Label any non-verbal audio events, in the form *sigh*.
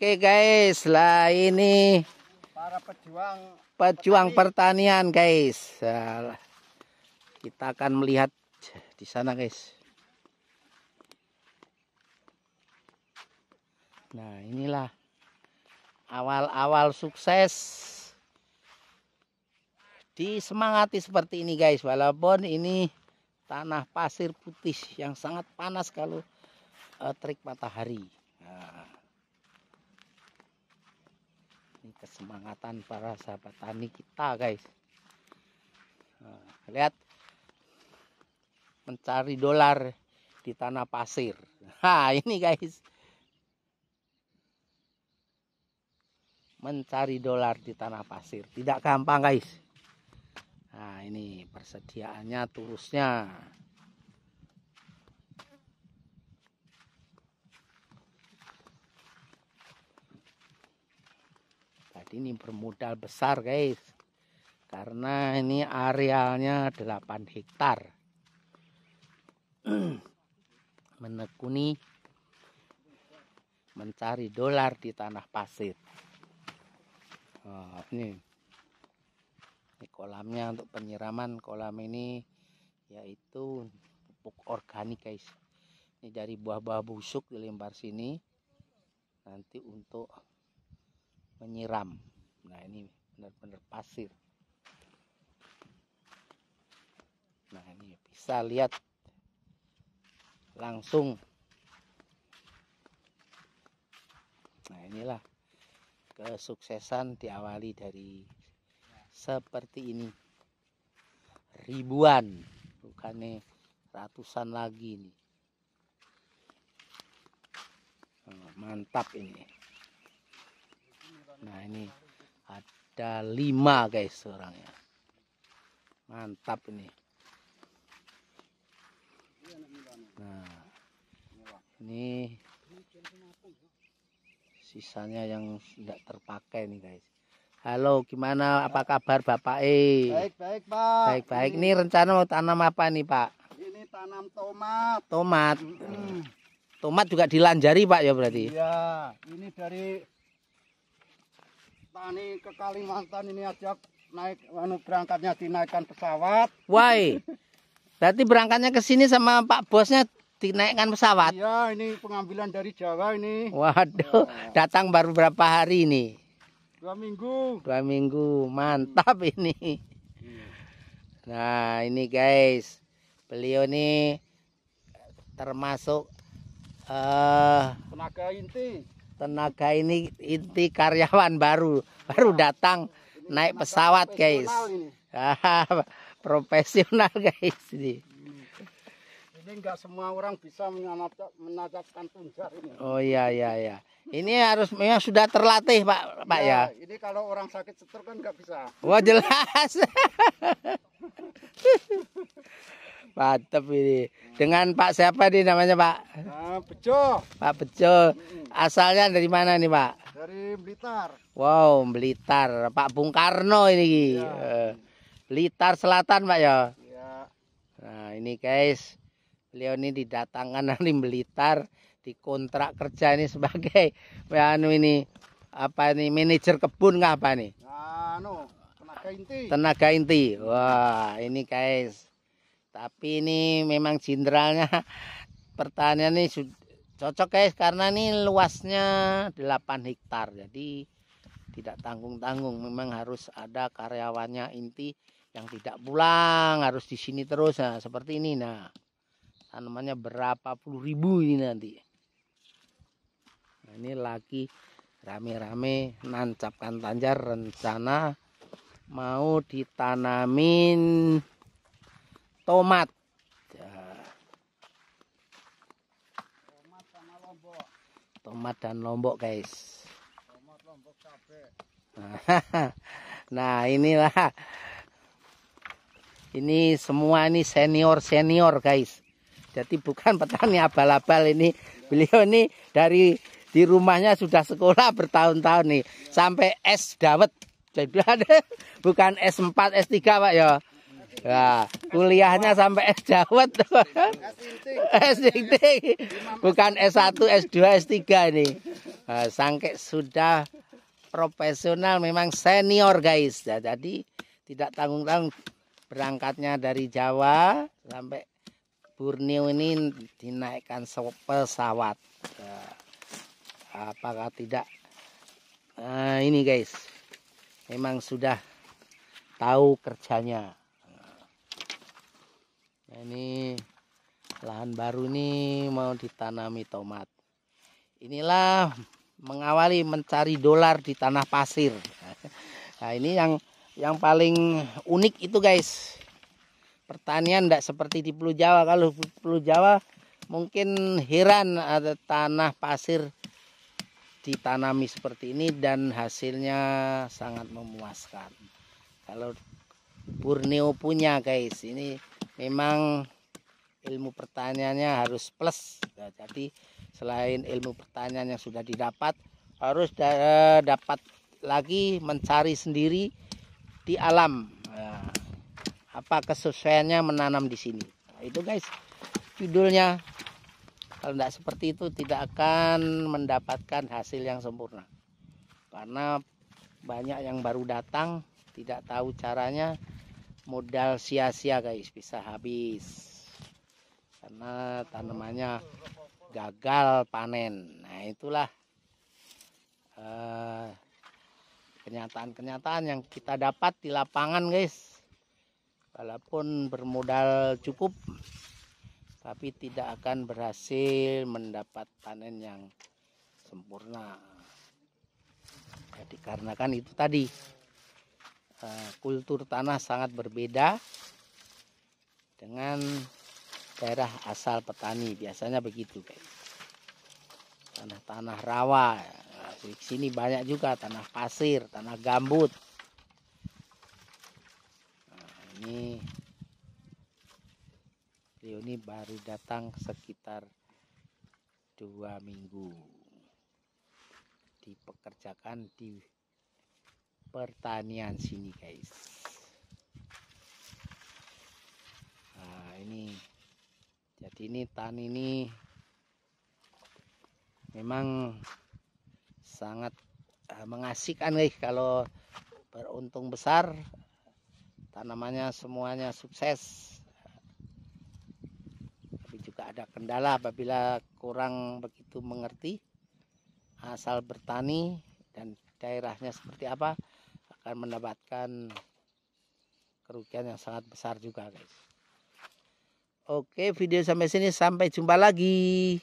Oke guys, lah ini para pejuang pejuang pertanian, pertanian guys. kita akan melihat di sana guys. Nah, inilah awal-awal sukses disemangati seperti ini guys walaupun ini tanah pasir putih yang sangat panas kalau uh, terik matahari. Nah ini kesemangatan para sahabat tani kita guys nah, lihat mencari dolar di tanah pasir *laughs* ha ini guys mencari dolar di tanah pasir tidak gampang guys nah ini persediaannya turusnya Jadi ini bermodal besar guys. Karena ini arealnya 8 hektar. *clears throat* Menekuni mencari dolar di tanah pasir. Nah, ini. ini kolamnya untuk penyiraman kolam ini yaitu pupuk organik guys. Ini dari buah-buah busuk dilempar sini nanti untuk menyiram. Nah, ini benar-benar pasir. Nah, ini bisa lihat langsung. Nah, inilah kesuksesan diawali dari seperti ini. Ribuan, bukannya ratusan lagi nih. Oh, mantap ini nah ini ada lima guys orangnya mantap ini nah ini sisanya yang tidak terpakai nih guys Halo, gimana? Apa kabar Bapak E? Baik, baik, Pak. Baik, baik. Ini rencana mau tanam apa nih, Pak? Ini tanam tomat. Tomat. Mm -hmm. Tomat juga dilanjari, Pak, ya berarti? Iya, ini dari tani ke Kalimantan ini aja naik anu berangkatnya dinaikkan pesawat. Why? Berarti berangkatnya ke sini sama Pak Bosnya dinaikkan pesawat. Iya, ini pengambilan dari Jawa ini. Waduh, iya. datang baru berapa hari ini? Dua minggu. Dua minggu, mantap ini. Nah, ini guys, beliau nih termasuk uh, tenaga inti tenaga ini inti karyawan baru baru iya. datang naik pesawat guys profesional *laughs* guys ini hmm. ini nggak semua orang bisa menajatkan tunjar ini oh iya iya iya ini harus memang sudah terlatih pak pak iya, ya, ini kalau orang sakit setur kan nggak bisa wah oh, jelas *laughs* Mantep ini. Dengan Pak siapa nih namanya Pak? Pak ah, Bejo. Pak Bejo. Asalnya dari mana nih Pak? Dari Blitar. Wow, Blitar. Pak Bung Karno ini. Ya. Blitar Selatan Pak ya? Iya. Nah ini guys. Beliau ini didatangkan *laughs* dari Blitar. Dikontrak kerja ini sebagai *laughs* anu ini apa ini manajer kebun nggak apa nih? Anu, tenaga inti. Tenaga inti. Wah, ini guys tapi ini memang jenderalnya *laughs* pertanian ini cocok guys karena ini luasnya 8 hektar jadi tidak tanggung-tanggung memang harus ada karyawannya inti yang tidak pulang harus di sini terus nah seperti ini nah tanamannya berapa puluh ribu ini nanti nah, ini lagi rame-rame nancapkan tanjar rencana mau ditanamin tomat tomat dan lombok guys *laughs* nah inilah ini semua ini senior senior guys jadi bukan petani abal-abal ini beliau ini dari di rumahnya sudah sekolah bertahun-tahun nih sampai S dawet jadi bukan S4 S3 Pak ya Nah, kuliahnya sampai S Dawet. S Bukan S1, S2, S3 ini. Nah, sangke sudah profesional memang senior guys. Nah, jadi tidak tanggung-tanggung berangkatnya dari Jawa sampai Borneo ini dinaikkan pesawat. Nah, apakah tidak? Nah, ini guys. Memang sudah tahu kerjanya ini lahan baru nih mau ditanami tomat inilah mengawali mencari dolar di tanah pasir *laughs* nah ini yang yang paling unik itu guys pertanian tidak seperti di Pulau Jawa kalau Pulau Jawa mungkin heran ada tanah pasir ditanami seperti ini dan hasilnya sangat memuaskan kalau Borneo punya guys ini memang ilmu pertaniannya harus plus ya, jadi selain ilmu pertanian yang sudah didapat harus da eh, dapat lagi mencari sendiri di alam ya, apa kesesuaiannya menanam di sini nah, itu guys judulnya kalau tidak seperti itu tidak akan mendapatkan hasil yang sempurna karena banyak yang baru datang tidak tahu caranya modal sia-sia guys bisa habis karena tanamannya gagal panen nah itulah eh, kenyataan-kenyataan uh, yang kita dapat di lapangan guys walaupun bermodal cukup tapi tidak akan berhasil mendapat panen yang sempurna jadi ya, karena kan itu tadi Eh, kultur tanah sangat berbeda dengan daerah asal petani biasanya begitu guys tanah-tanah rawa eh, di sini banyak juga tanah pasir tanah gambut nah, ini beliau ini baru datang sekitar dua minggu dipekerjakan di pertanian sini guys nah ini jadi ini tan ini memang sangat ah, mengasihkan guys kalau beruntung besar tanamannya semuanya sukses tapi juga ada kendala apabila kurang begitu mengerti asal bertani dan daerahnya seperti apa akan mendapatkan kerugian yang sangat besar juga guys oke video sampai sini sampai jumpa lagi